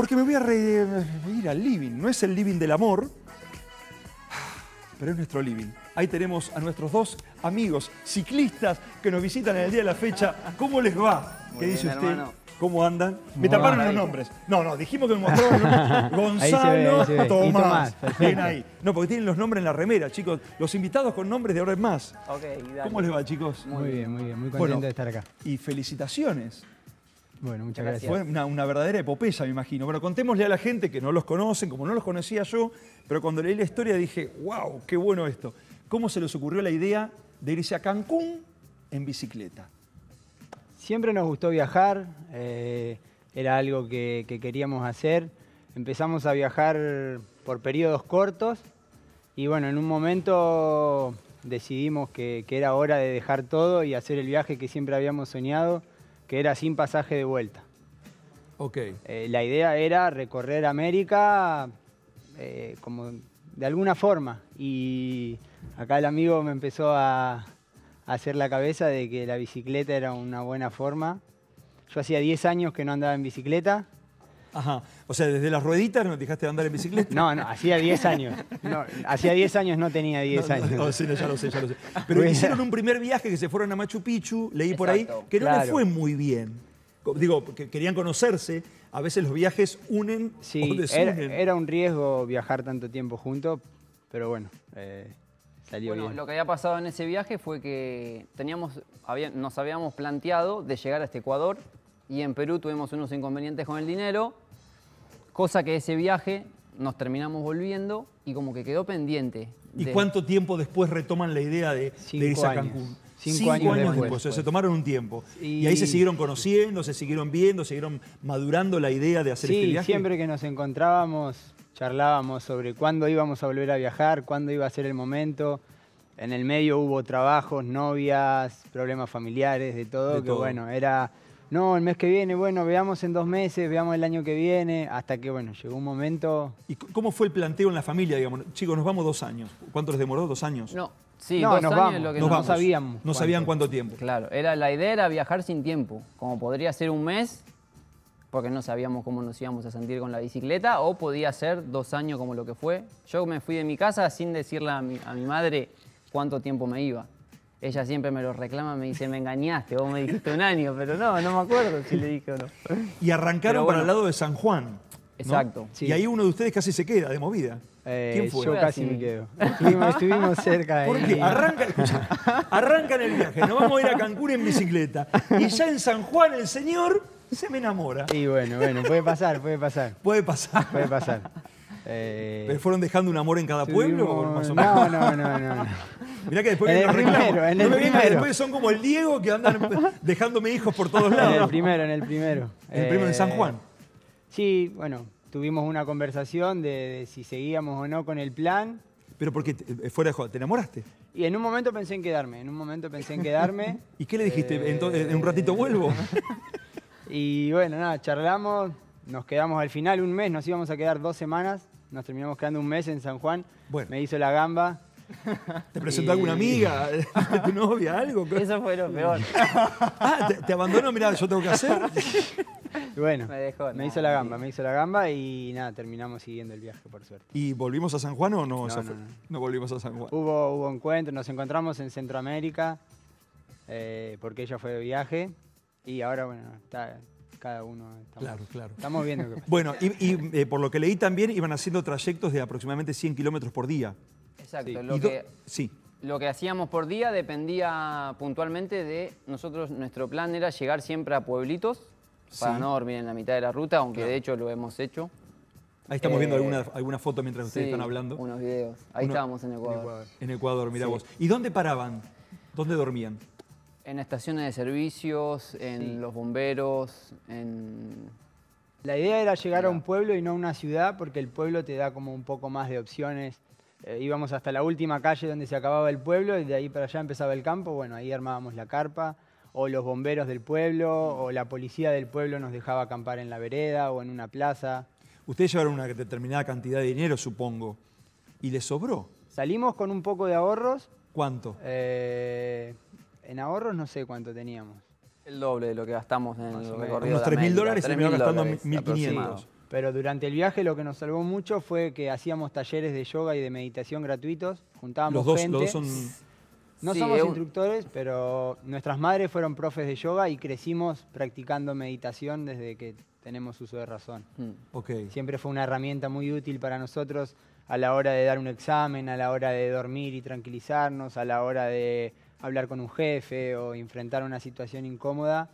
Porque me voy a ir al living. No es el living del amor, pero es nuestro living. Ahí tenemos a nuestros dos amigos ciclistas que nos visitan en el día de la fecha. ¿Cómo les va? ¿Qué dice usted? ¿Cómo andan? Me taparon los nombres. No, no, dijimos que me mostraron Gonzalo, Tomás. ven ahí. No, porque tienen los nombres en la remera, chicos. Los invitados con nombres de ahora en más. ¿Cómo les va, chicos? Muy bien, muy bien. Muy contento de estar acá. Y felicitaciones. Bueno, muchas gracias. Fue una, verdadera epopeya, me imagino. Bueno, contémosle a la gente que no los conocen, como no los conocía yo, pero cuando leí la historia dije, wow, qué bueno esto. ¿Cómo se les ocurrió la idea de irse a Cancún en bicicleta? Siempre nos gustó viajar, eh, era algo que, queríamos hacer. Empezamos a viajar por periodos cortos y bueno, en un momento decidimos que, era hora de dejar todo y hacer el viaje que siempre habíamos soñado que era sin pasaje de vuelta. Eh, la idea era recorrer América eh, de alguna forma. Y acá el amigo me empezó a, a hacer la cabeza de que la bicicleta era una buena forma. Yo hacía 10 años que no andaba en bicicleta Ajá. O sea, desde las rueditas no dejaste de andar en bicicleta. No, no, hacía 10 años. hacía 10 años no tenía 10 años. No, ya lo sé, ya lo sé. Pero hicieron un primer viaje que se fueron a Machu Picchu, leí por ahí, que no le fue muy bien. Digo, querían conocerse. A veces los viajes unen sí, o desunen. Era, un riesgo viajar tanto tiempo juntos, pero bueno, eh, salió bueno, bien. Lo que había pasado en ese viaje fue que teníamos, nos habíamos planteado de llegar hasta Ecuador y en Perú tuvimos unos inconvenientes con el dinero Cosa que ese viaje nos terminamos volviendo y como que quedó pendiente. ¿Y cuánto tiempo después retoman la idea de, de irse a Cancún? Cinco, años, después, se tomaron un tiempo. Y... ahí se siguieron conociendo, se siguieron viendo, se siguieron madurando la idea de hacer sí, este viaje. siempre que nos encontrábamos, charlábamos sobre cuándo íbamos a volver a viajar, cuándo iba a ser el momento. En el medio hubo trabajos, novias, problemas familiares, de todo, que bueno, era no, el mes que viene, bueno, veamos en dos meses, veamos el año que viene, hasta que, bueno, llegó un momento... ¿Y cómo fue el planteo en la familia, digamos? Chicos, nos vamos dos años. ¿Cuánto les demoró? ¿Dos años? No, sí, no, dos años sabíamos. No sabían cuánto tiempo. Claro, era, la idea era viajar sin tiempo, como podría ser un mes, porque no sabíamos cómo nos íbamos a sentir con la bicicleta, o podía ser dos años como lo que fue. Yo me fui de mi casa sin decirle a mi madre cuánto tiempo me iba. Ella siempre me lo reclama, me dice, me engañaste, vos me dijiste un año, pero no, no me acuerdo si le dije o no. Y arrancaron para el lado de San Juan. Exacto. Y ahí uno de ustedes casi se queda de movida. Eh, ¿Quién fue? Yo casi me quedo. Estuvimos, cerca de. Porque arranca arrancan el viaje, nos vamos a ir a Cancún en bicicleta. Y ya en San Juan el señor se me enamora. Y bueno, bueno, puede pasar, puede pasar. Puede pasar. Puede pasar. Eh, ¿Pero fueron dejando un amor en cada pueblo? No, no, no, no, Mirá que después después son como el Diego que andan dejándome hijos por todos lados. En el primero, en el primero. En el primero en San eh, Juan. Sí, bueno, tuvimos una conversación de, si seguíamos o no con el plan. Pero porque eh, fuera de joder, ¿te enamoraste? Y en un momento pensé en quedarme, en un momento pensé en quedarme. ¿Y qué le dijiste? en un ratito vuelvo. y bueno, nada, charlamos, nos quedamos al final un mes, nos íbamos a quedar dos semanas nos terminamos quedando un mes en San Juan. Bueno. Me hizo la gamba. ¿Te presentó a alguna amiga? ¿Tu novia? ¿Algo? Eso fue lo peor. Ah, te, abandonó, mirá, yo tengo que hacer. bueno, me, dejó, me hizo la gamba, me hizo la gamba y nada, terminamos siguiendo el viaje, por suerte. ¿Y volvimos a San Juan o no? No, volvimos a San Juan. Hubo, hubo encuentro, nos encontramos en Centroamérica, eh, porque ella fue de viaje. Y ahora, bueno, está, cada uno. claro, claro. Estamos viendo Bueno, y, eh, por lo que leí también iban haciendo trayectos de aproximadamente 100 kilómetros por día. Exacto. Sí. Lo, que, hacíamos por día dependía puntualmente de nosotros, nuestro plan era llegar siempre a pueblitos para no dormir en la mitad de la ruta, aunque de hecho lo hemos hecho. Ahí estamos viendo eh, alguna, foto mientras ustedes están hablando. Unos videos. Ahí estábamos en Ecuador. En Ecuador, vos. ¿Y dónde paraban? ¿Dónde dormían? En estaciones de servicios, en los bomberos, en... La idea era llegar a un pueblo y no a una ciudad porque el pueblo te da como un poco más de opciones. Eh, íbamos hasta la última calle donde se acababa el pueblo y de ahí para allá empezaba el campo. Bueno, ahí armábamos la carpa o los bomberos del pueblo o la policía del pueblo nos dejaba acampar en la vereda o en una plaza. Ustedes llevaron una determinada cantidad de dinero, supongo, y les sobró. Salimos con un poco de ahorros. ¿Cuánto? Eh, en ahorros no sé cuánto teníamos. El doble de lo que gastamos en el recorrido. Unos 3.000 dólares y gastando 1.500. Pero durante el viaje lo que nos salvó mucho fue que hacíamos talleres de yoga y de meditación gratuitos. Juntábamos los dos, gente. dos son... No somos instructores, pero nuestras madres fueron profes de yoga y crecimos practicando meditación desde que tenemos uso de razón. Mm. Okay. Siempre fue una herramienta muy útil para nosotros a la hora de dar un examen, a la hora de dormir y tranquilizarnos, a la hora de hablar con un jefe o enfrentar una situación incómoda,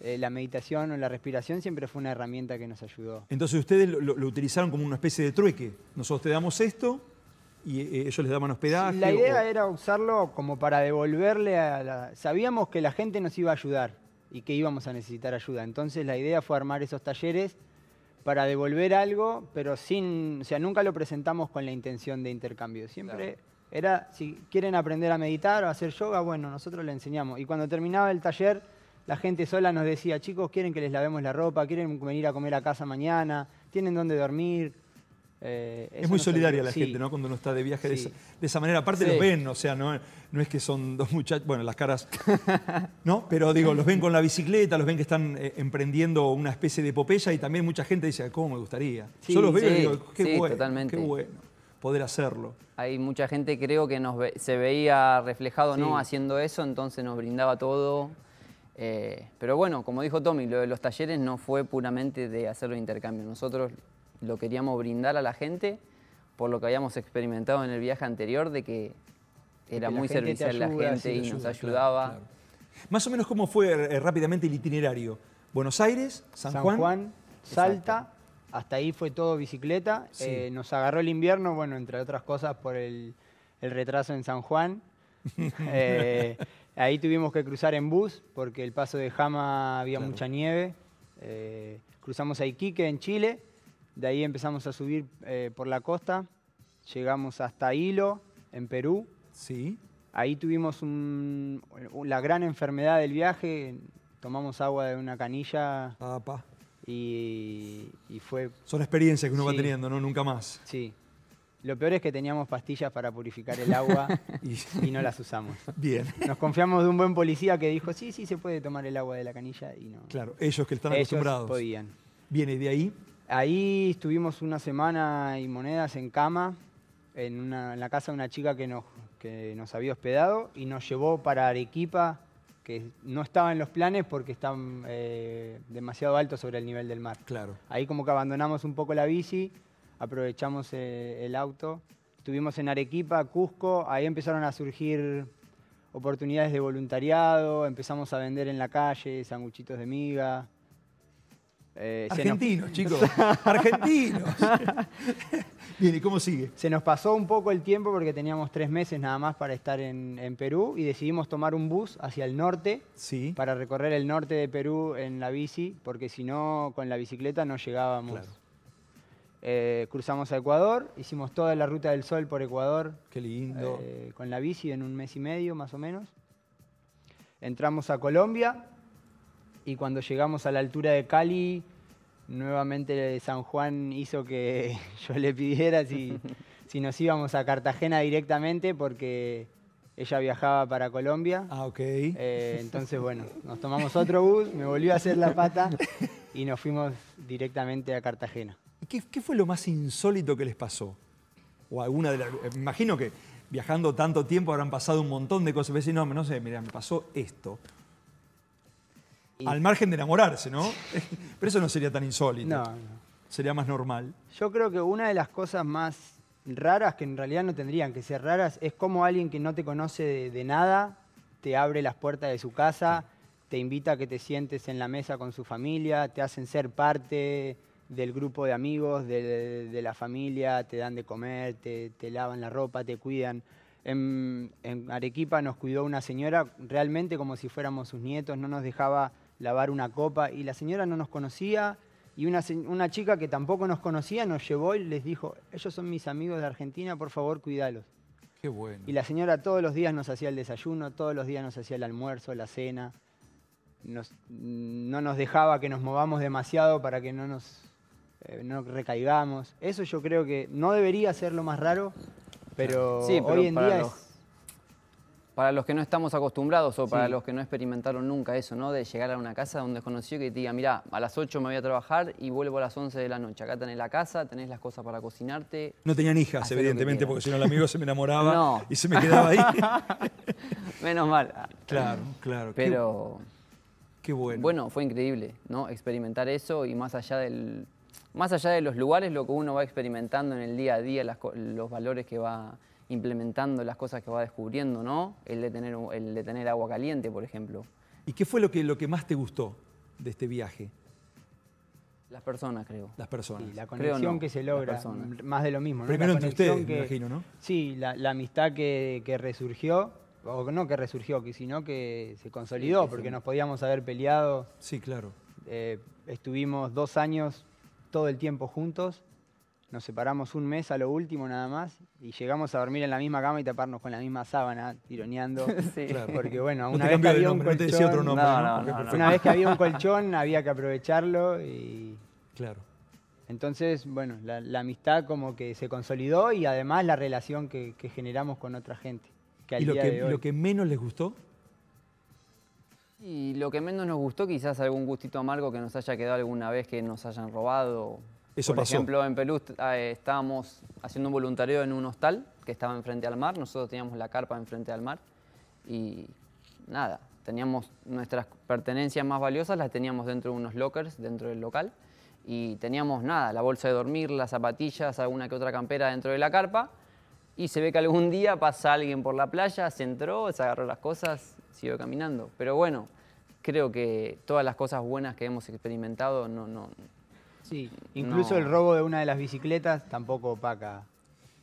eh, la meditación o la respiración siempre fue una herramienta que nos ayudó. Entonces ustedes lo, utilizaron como una especie de trueque. Nosotros te damos esto y eh, eh, ellos les daban hospedaje. La idea era usarlo como para devolverle a la... Sabíamos que la gente nos iba a ayudar y que íbamos a necesitar ayuda. Entonces la idea fue armar esos talleres para devolver algo, pero sin, o sea, nunca lo presentamos con la intención de intercambio. Siempre era, si quieren aprender a meditar o hacer yoga, bueno, nosotros le enseñamos. Y cuando terminaba el taller, la gente sola nos decía, chicos, quieren que les lavemos la ropa, quieren venir a comer a casa mañana, tienen dónde dormir. Eh, es muy solidaria la gente, ¿no? Cuando uno está de viaje de, esa, manera. Aparte los ven, o sea, no, no es que son dos muchachos, bueno, las caras, ¿no? Pero digo, los ven con la bicicleta, los ven que están eh, emprendiendo una especie de epopeya y también mucha gente dice, ¿cómo me gustaría? Yo los veo y digo, qué bueno, qué bueno poder hacerlo. Hay mucha gente, creo, que se veía reflejado ¿no? haciendo eso, entonces nos brindaba todo. Eh, pero bueno, como dijo Tommy, lo de los talleres no fue puramente de hacer los intercambios. Nosotros lo queríamos brindar a la gente por lo que habíamos experimentado en el viaje anterior, de que era muy servicial la gente y nos ayudaba. Más o menos cómo fue eh, rápidamente el itinerario. Buenos Aires, San, Juan Salta hasta ahí fue todo bicicleta. Eh, nos agarró el invierno, bueno, entre otras cosas por el, retraso en San Juan. Eh, ahí tuvimos que cruzar en bus porque el paso de Jama había mucha nieve. Eh, cruzamos a Iquique en Chile, de ahí empezamos a subir por la costa, llegamos hasta Hilo en Perú. Sí. Ahí tuvimos la gran enfermedad del viaje, tomamos agua de una canilla. Y, fue... Son experiencias que uno va teniendo, ¿no? Nunca más. Sí. Lo peor es que teníamos pastillas para purificar el agua y, no las usamos. Bien. Nos confiamos de un buen policía que dijo, sí, sí, se puede tomar el agua de la canilla y no. Claro, ellos que están ellos acostumbrados. podían. Bien, ¿y de ahí? Ahí estuvimos una semana y monedas en cama, en, la casa de una chica que nos había hospedado y nos llevó para Arequipa que no estaba en los planes porque están eh, demasiado altos sobre el nivel del mar. Claro. Ahí como que abandonamos un poco la bici, aprovechamos eh, el auto. Estuvimos en Arequipa, Cusco, ahí empezaron a surgir oportunidades de voluntariado, empezamos a vender en la calle sanguchitos de miga, eh, Argentinos, chicos. Argentinos. Bien, ¿y cómo sigue? Se nos pasó un poco el tiempo porque teníamos tres meses nada más para estar en, Perú y decidimos tomar un bus hacia el norte sí. para recorrer el norte de Perú en la bici, porque si no, con la bicicleta no llegábamos. Eh, cruzamos a Ecuador, hicimos toda la ruta del sol por Ecuador. Qué lindo. Eh, con la bici en un mes y medio más o menos. Entramos a Colombia, y cuando llegamos a la altura de Cali, nuevamente San Juan hizo que yo le pidiera si, nos íbamos a Cartagena directamente porque ella viajaba para Colombia. Ah, ok. Eh, entonces, bueno, nos tomamos otro bus, me volvió a hacer la pata y nos fuimos directamente a Cartagena. ¿Qué, fue lo más insólito que les pasó? O alguna de las... Eh, imagino que viajando tanto tiempo habrán pasado un montón de cosas. si no, no sé, mira, me pasó esto. Al margen de enamorarse, ¿no? Pero eso no sería tan insólito. No, no. Sería más normal. Yo creo que una de las cosas más raras, que en realidad no tendrían que ser raras, es como alguien que no te conoce de, nada te abre las puertas de su casa, te invita a que te sientes en la mesa con su familia, te hacen ser parte del grupo de amigos, de, la familia, te dan de comer, te, lavan la ropa, te cuidan. en, Arequipa nos cuidó una señora realmente como si fuéramos sus nietos, no nos dejaba lavar una copa y la señora no nos conocía y una, una, chica que tampoco nos conocía nos llevó y les dijo, ellos son mis amigos de Argentina, por favor, cuídalos. Qué bueno. Y la señora todos los días nos hacía el desayuno, todos los días nos hacía el almuerzo, la cena. no nos dejaba que nos movamos demasiado para que no nos, eh, recaigamos. Eso yo creo que no debería ser lo más raro, pero, sí, hoy en día es para los que no estamos acostumbrados o para los que no experimentaron nunca eso, ¿no? De llegar a una casa de un desconocido que te diga, mira, a las 8 me voy a trabajar y vuelvo a las 11 de la noche. Acá tenés la casa, tenés las cosas para cocinarte. No tenían hijas, evidentemente, porque si no el amigo se me enamoraba y se me quedaba ahí. Menos mal. Claro, claro. Pero... Qué bueno. Bueno, fue increíble, ¿no? Experimentar eso y más allá del... Más allá de los lugares, lo que uno va experimentando en el día a día, los valores que va implementando las cosas que va descubriendo, ¿no? El de tener, el de tener agua caliente, por ejemplo. ¿Y qué fue lo que, lo que más te gustó de este viaje? Las personas, creo. Las personas. la conexión que se logra. Más de lo mismo. ¿no? Primero entre ustedes, me imagino, ¿no? Sí, la, amistad que, que, resurgió, o no que resurgió, que, sino que se consolidó, porque nos podíamos haber peleado. Sí, claro. Eh, estuvimos dos años todo el tiempo juntos nos separamos un mes a lo último nada más y llegamos a dormir en la misma cama y taparnos con la misma sábana, tironeando. Sí. Porque bueno, una vez que había un colchón, una vez que había un colchón había que aprovecharlo y claro. Entonces, bueno, la, amistad como que se consolidó y además la relación que, generamos con otra gente. Que ¿Y lo que menos les gustó? Y lo que menos nos gustó, quizás algún gustito amargo que nos haya quedado alguna vez que nos hayan robado por ejemplo, en Perú ah, eh, estábamos haciendo un voluntario en un hostal que estaba enfrente al mar. Nosotros teníamos la carpa enfrente al mar. Y nada, teníamos nuestras pertenencias más valiosas, las teníamos dentro de unos lockers, dentro del local. Y teníamos nada, la bolsa de dormir, las zapatillas, alguna que otra campera dentro de la carpa. Y se ve que algún día pasa alguien por la playa, se entró, se agarró las cosas, siguió caminando. Pero bueno, creo que todas las cosas buenas que hemos experimentado no, Sí, incluso el robo de una de las bicicletas tampoco opaca.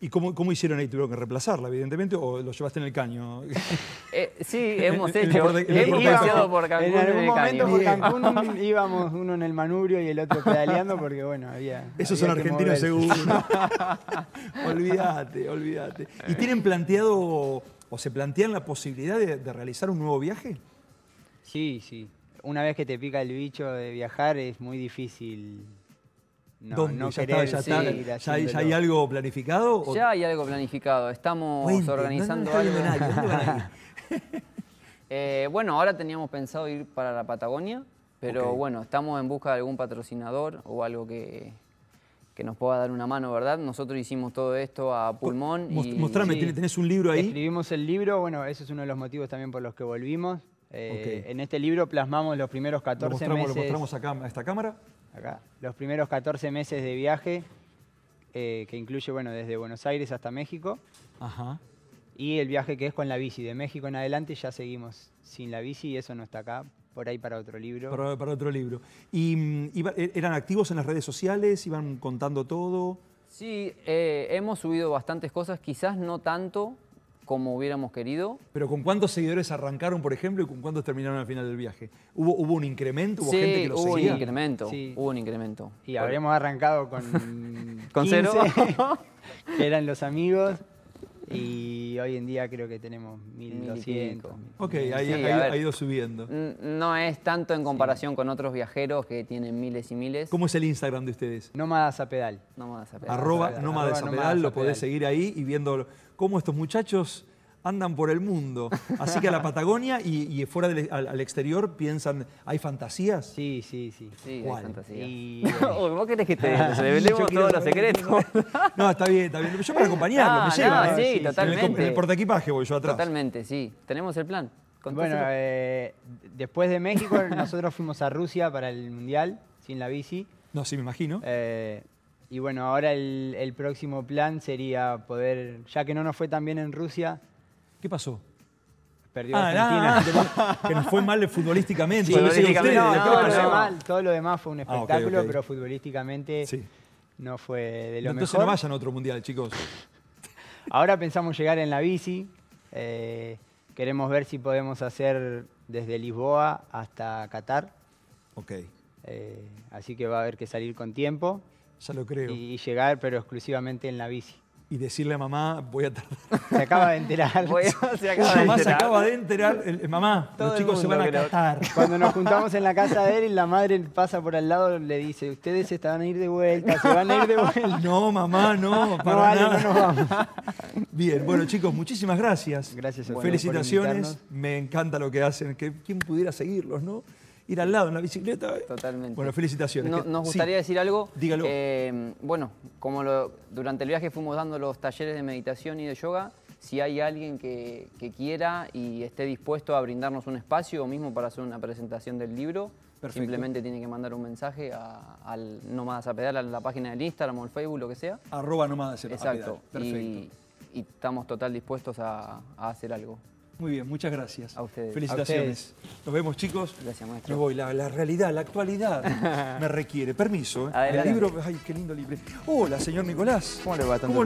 ¿Y cómo, hicieron ahí? ¿Tuvieron que reemplazarla, evidentemente, o lo llevaste en el caño? Eh, sí, hemos hecho. por En algún momento por Cancún íbamos uno en el manubrio y el otro pedaleando porque, bueno, había. Esos son argentinos seguros. olvídate, olvídate. ¿Y tienen planteado o se plantean la posibilidad de realizar un nuevo viaje? Sí, sí. Una vez que te pica el bicho de viajar es muy difícil ¿Ya, hay algo planificado? Ya hay algo planificado. Estamos organizando algo. Eh, bueno, ahora teníamos pensado ir para la Patagonia, pero bueno, estamos en busca de algún patrocinador o algo que, nos pueda dar una mano, ¿verdad? Nosotros hicimos todo esto a pulmón. mostrame, tenés un libro ahí. Escribimos el libro, bueno, ese es uno de los motivos también por los que volvimos eh, en este libro plasmamos los primeros 14 meses. Lo mostramos a esta cámara. Acá. Los primeros 14 meses de viaje, eh, que incluye, bueno, desde Buenos Aires hasta México. Ajá. Y el viaje que es con la bici. De México en adelante ya seguimos sin la bici y eso no está acá. Por ahí para otro libro. Para, otro libro. ¿Y mm, e, eran activos en las redes sociales? ¿Iban contando todo? Sí, eh, hemos subido bastantes cosas, quizás no tanto como hubiéramos querido. Pero ¿con cuántos seguidores arrancaron, por ejemplo, y con cuántos terminaron al final del viaje? ¿Hubo, un incremento? ¿Hubo gente que lo hubo Un incremento, Hubo un incremento. Y habríamos arrancado con. ¿Con cero? eran los amigos. Y hoy en día creo que tenemos 1200. ok, ahí ha, ido subiendo. No es tanto en comparación con otros viajeros que tienen miles y miles. ¿Cómo es el Instagram de ustedes? Nómadas a pedal. Nómadas a pedal. Arroba, pedal. Lo podés seguir ahí y viendo cómo estos muchachos andan por el mundo. Así que a la Patagonia y, fuera del, al, exterior piensan, ¿hay fantasías? Sí, sí, sí. ¿Cuál? Hay fantasías. Y... ¿Vos querés que te ah, revelemos todos los secretos? no, está bien, está bien. Yo para acompañarlo, me llevo. No, ¿eh? sí, totalmente. el, portaequipaje voy yo atrás. Totalmente, sí. Tenemos el plan. Bueno, eh, después de México nosotros fuimos a Rusia para el Mundial sin la bici. No, sí, me imagino. Eh, y bueno, ahora el próximo plan sería poder, ya que no nos fue tan bien en Rusia, ¿Qué pasó? Perdió ah, Argentina. que nos fue mal futbolísticamente. todo, lo demás, fue un ah, espectáculo, pero futbolísticamente no fue de lo Entonces mejor. Entonces no vayan a otro mundial, chicos. Ahora pensamos llegar en la bici. Eh, queremos ver si podemos hacer desde Lisboa hasta Qatar. Ok. Eh, así que va a haber que salir con tiempo. Ya lo creo. y llegar, pero exclusivamente en la bici y decirle a mamá, voy a tardar. Se acaba de enterar. Voy a, se acaba mamá de enterar. se acaba de enterar. mamá, los chicos se van a casar. Cuando nos juntamos en la casa de él y la madre pasa por al lado, le dice, ustedes se van a ir de vuelta, se van a ir de vuelta. No, mamá, no, para Bien, bueno chicos, muchísimas gracias. Gracias a Felicitaciones, me encanta lo que hacen. Que, ¿Quién pudiera seguirlos, no? ir al lado en la bicicleta. Totalmente. Bueno, felicitaciones. nos gustaría decir algo. Dígalo. Eh, bueno, como durante el viaje fuimos dando los talleres de meditación y de yoga, si hay alguien que, quiera y esté dispuesto a brindarnos un espacio o mismo para hacer una presentación del libro, simplemente tiene que mandar un mensaje a, al Nomadas a Pedal, a la página del Instagram o el Facebook, lo que sea. Arroba Nomadas a Pedal. Exacto. Ah, y, estamos total dispuestos a hacer algo. Muy bien, muchas gracias. A ustedes. Felicitaciones. Nos vemos, chicos. Gracias, maestro. Me voy. La, realidad, la actualidad me requiere. Permiso. ¿eh? El libro, ay, qué lindo libro. Hola, señor Nicolás. ¿Cómo le va